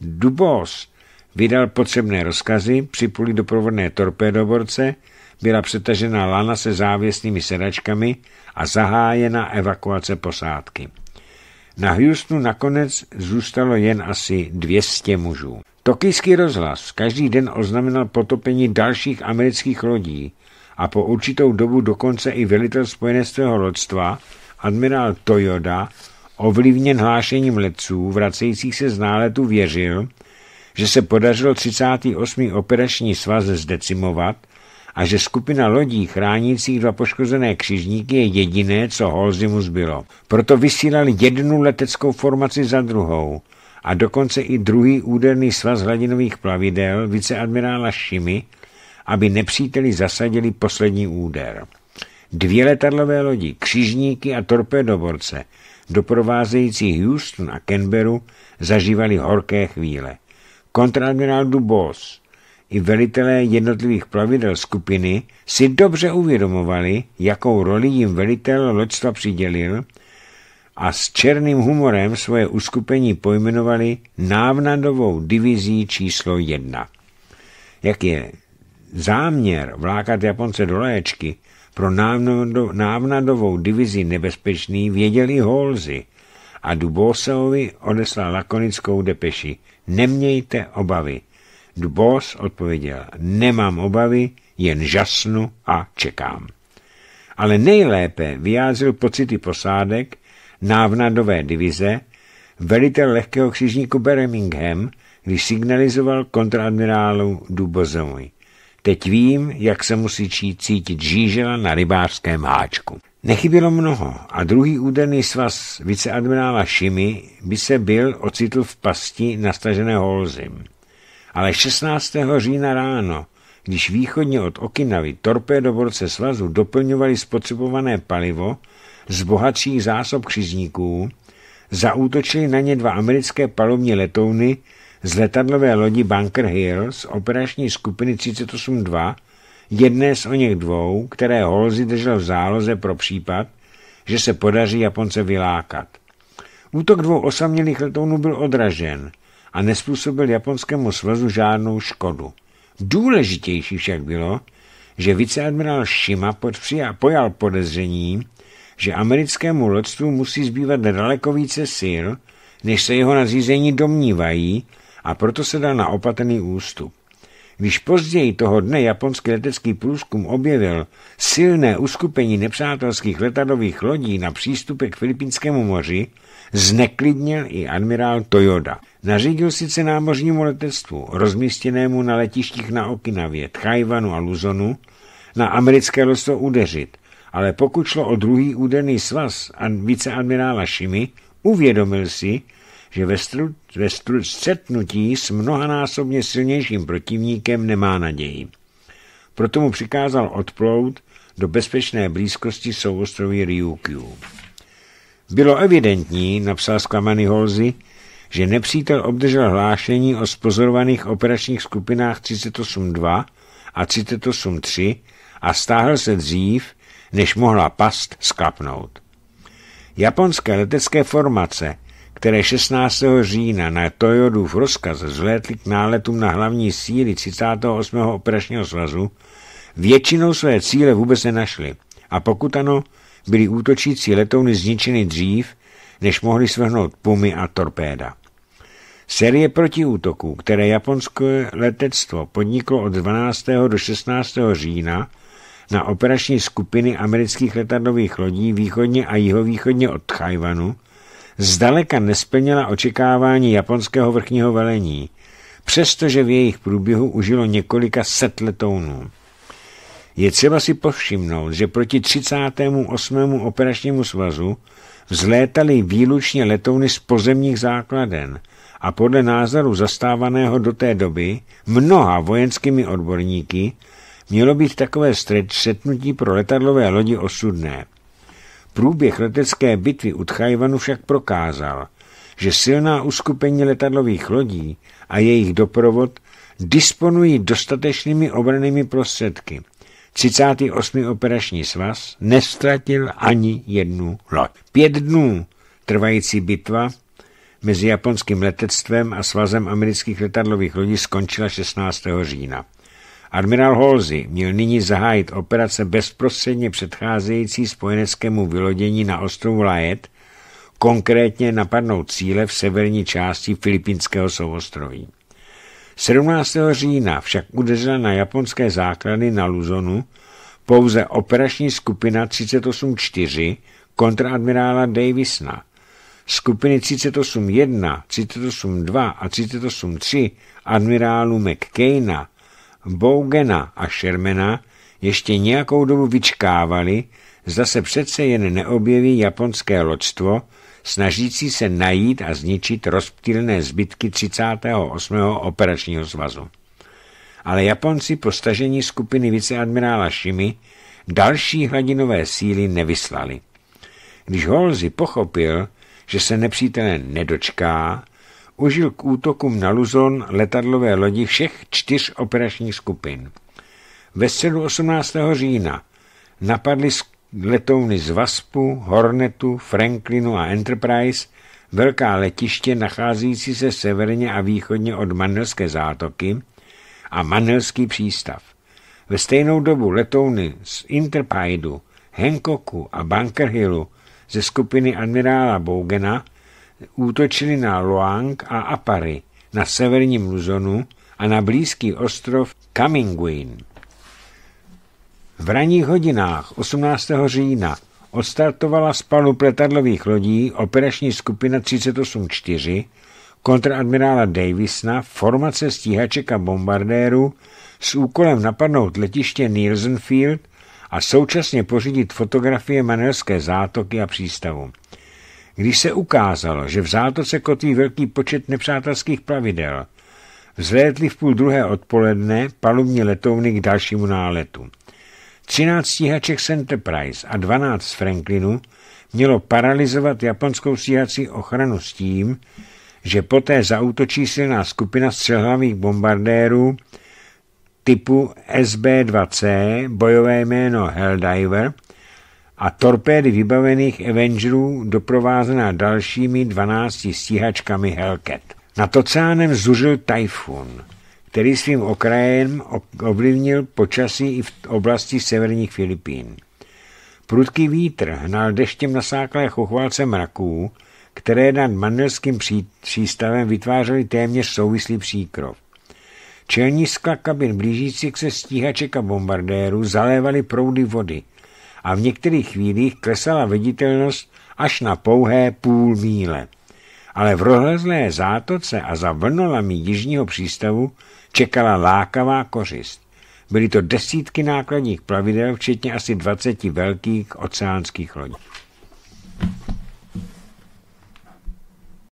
Dubos vydal potřebné rozkazy, připuli doprovodné torpédoborce, byla přetažena lana se závěsnými sedačkami a zahájena evakuace posádky. Na Houstonu nakonec zůstalo jen asi 200 mužů. Tokijský rozhlas každý den oznamenal potopení dalších amerických lodí a po určitou dobu dokonce i velitel spojeneckého lodstva, admirál Toyoda, ovlivněn hlášením letců vracejících se z náletu věřil, že se podařilo 38. operační svaz zdecimovat a že skupina lodí chránících dva poškozené křižníky je jediné, co Holzimu zbylo. Proto vysílali jednu leteckou formaci za druhou a dokonce i druhý úderný svaz hladinových plavidel viceadmirála Šimi, aby nepříteli zasadili poslední úder. Dvě letadlové lodi, křižníky a torpédoborce, doprovázející Houston a Canberu, zažívali horké chvíle kontradmirál Dubos i velitelé jednotlivých plavidel skupiny si dobře uvědomovali, jakou roli jim velitel loďstva přidělil a s černým humorem svoje uskupení pojmenovali návnadovou divizí číslo jedna. Jak je záměr vlákat Japonce do léčky pro návnadovou divizi nebezpečný, věděli Holzy a Duboseovi odeslal lakonickou depeši – Nemějte obavy. Dbos odpověděl, nemám obavy, jen žasnu a čekám. Ale nejlépe vyjádřil pocity posádek návnadové divize velitel lehkého křižníku Birmingham, když signalizoval kontradmirálu Dubozovi. Teď vím, jak se musí cítit žížela na rybářském háčku. Nechybělo mnoho a druhý údený svaz viceadmirála Šimi by se byl ocitl v pasti nastažené Holzim. Ale 16. října ráno, když východně od Okinavy torpédoborce svazu doplňovali spotřebované palivo z bohatších zásob křižníků, zaútočili na ně dva americké palovní letouny z letadlové lodi Bunker Hill z operační skupiny 382 jedné z o něch dvou, které Holzi držel v záloze pro případ, že se podaří Japonce vylákat. Útok dvou osamělých letounů byl odražen a nespůsobil japonskému svazu žádnou škodu. Důležitější však bylo, že viceadmirál Shima pojal podezření, že americkému loďstvu musí zbývat daleko více sil, než se jeho nařízení domnívají a proto se dá na opatrný ústup. Když později toho dne japonský letecký průzkum objevil silné uskupení nepřátelských letadových lodí na přístupe k Filipínskému moři, zneklidnil i admirál Toyoda. Nařídil sice námořnímu letectvu, rozmístěnému na letištích na Okinavě, Tchajvanu a Luzonu, na americké loso udeřit, ale pokud šlo o druhý úderný svaz a viceadmirála Šimi, uvědomil si, že ve, stru, ve stru, střetnutí s mnohanásobně silnějším protivníkem nemá naději. Proto mu přikázal odplout do bezpečné blízkosti souostroví Ryukyu. Bylo evidentní, napsal zklamaný Holzy, že nepřítel obdržel hlášení o spozorovaných operačních skupinách 38.2 a 38.3 a stáhl se dřív, než mohla past sklapnout. Japonské letecké formace které 16. října na Toyodův rozkaz vzlétly k náletům na hlavní síly 38. operačního svazu, většinou své cíle vůbec nenašly a pokud ano, byly útočící letouny zničeny dřív, než mohly svrhnout pumy a torpéda. Série protiútoků, které japonské letectvo podniklo od 12. do 16. října na operační skupiny amerických letadlových lodí východně a jihovýchodně od Chajvanu, zdaleka nesplnila očekávání japonského vrchního velení, přestože v jejich průběhu užilo několika set letounů. Je třeba si povšimnout, že proti 38. operačnímu svazu vzlétaly výlučně letouny z pozemních základen a podle názoru zastávaného do té doby mnoha vojenskými odborníky mělo být takové střetnutí pro letadlové lodi osudné – Průběh letecké bitvy u Tchajvanu však prokázal, že silná uskupení letadlových lodí a jejich doprovod disponují dostatečnými obranými prostředky. 38. operační svaz nestratil ani jednu loď. Pět dnů trvající bitva mezi japonským letectvem a svazem amerických letadlových lodí skončila 16. října. Admirál Holzy měl nyní zahájit operace bezprostředně předcházející spojeneckému vylodění na ostrovu Lajet, konkrétně napadnout cíle v severní části filipínského souostroví. 17. října však udeřila na japonské základy na Luzonu pouze operační skupina 384 kontraadmirála Davisna. Skupiny 381, 382 a 383 admirálu McCaina Bougena a Shermana ještě nějakou dobu vyčkávali, zda se přece jen neobjeví japonské loďstvo, snažící se najít a zničit rozptýlné zbytky 38. operačního svazu. Ale Japonci po stažení skupiny viceadmirála Shimi další hladinové síly nevyslali. Když Holzi pochopil, že se nepřítelé nedočká, užil k útokům na Luzon letadlové lodi všech čtyř operačních skupin. Ve středu 18. října napadly letouny z Vaspu, Hornetu, Franklinu a Enterprise velká letiště nacházející se severně a východně od Manelské zátoky a Manelský přístav. Ve stejnou dobu letouny z Interpideu, Hancocku a Bunker Hillu ze skupiny admirála Bougena útočili na Loang a Apary na severním Luzonu a na blízký ostrov Kaminguin. V ranních hodinách 18. října odstartovala z palup letadlových lodí operační skupina 384 kontraadmirála Davisna formace stíhaček a bombardérů s úkolem napadnout letiště Nielsenfield a současně pořídit fotografie Manelské zátoky a přístavu. Když se ukázalo, že v zátoce kotví velký počet nepřátelských plavidel, vzlétli v půl druhé odpoledne palubní letouny k dalšímu náletu. 13 stíhaček Enterprise a 12 z Franklinu mělo paralizovat japonskou stíhací ochranu s tím, že poté zautočí silná skupina střelhavých bombardérů typu SB-2C, bojové jméno Helldiver – a torpédy vybavených Avengerů doprovázená dalšími 12 stíhačkami Hellcat. Nad oceánem zuřil tajfun, který svým okrajem ovlivnil počasí i v oblasti severních Filipín. Prudký vítr hnal deštěm nasáklé chochvalce mraků, které nad manelským přístavem vytvářely téměř souvislý příkrov. Čelní skla kabin blížících se stíhaček a bombardérů zalévaly proudy vody, a v některých chvílích klesala viditelnost až na pouhé půl míle. Ale v rohlezlé zátoce a za vlnolami jižního přístavu čekala lákavá kořist. Byly to desítky nákladních plavidel, včetně asi 20 velkých oceánských lodí.